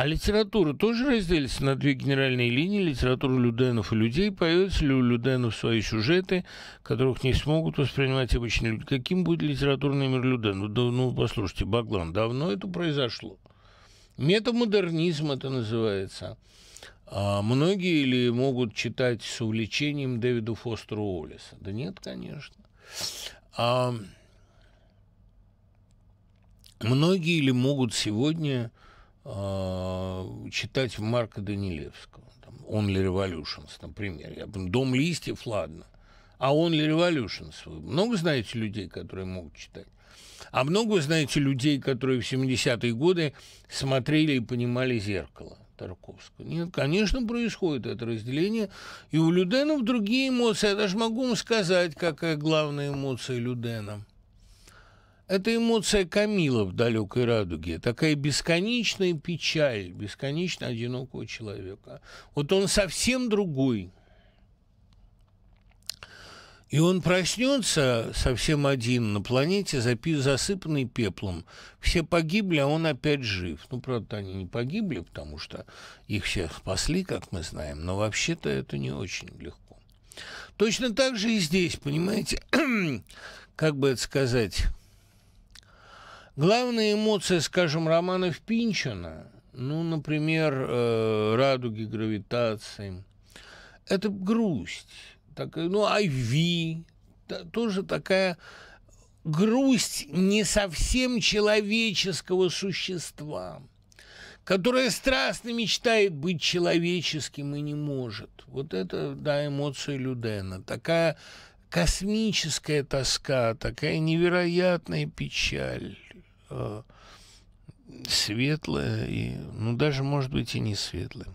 А литература тоже разделится на две генеральные линии – литературу люденов и людей. Появятся ли у люденов свои сюжеты, которых не смогут воспринимать обычные люди? Каким будет литературный мир люденов? Да, ну, послушайте, Баглан, давно это произошло. Метамодернизм это называется. А многие ли могут читать с увлечением Дэвида Фостера Уоллеса? Да нет, конечно. А многие ли могут сегодня а, читать Марка Данилевского. Там, «Он ли революшенс», например. Я, «Дом листьев», ладно. А «Он ли революшенс». Вы много знаете людей, которые могут читать? А много вы знаете людей, которые в 70-е годы смотрели и понимали «Зеркало»? Тарковского. Нет, конечно, происходит это разделение. И у Люденов другие эмоции. Я даже могу вам сказать, какая главная эмоция Людена – это эмоция Камила в далекой радуге. Такая бесконечная печаль, бесконечно одинокого человека. Вот он совсем другой. И он проснется совсем один на планете, засыпанный пеплом. Все погибли, а он опять жив. Ну, правда, они не погибли, потому что их всех спасли, как мы знаем, но вообще-то это не очень легко. Точно так же и здесь, понимаете, как бы это сказать, Главная эмоция, скажем, романов Пинчина, ну, например, э, «Радуги гравитации», это грусть. Такая, ну, «Айви», тоже такая грусть не совсем человеческого существа, которое страстно мечтает быть человеческим и не может. Вот это, да, эмоция Людена. Такая космическая тоска, такая невероятная печаль. Э, светлое и, ну, даже, может быть, и не светлое.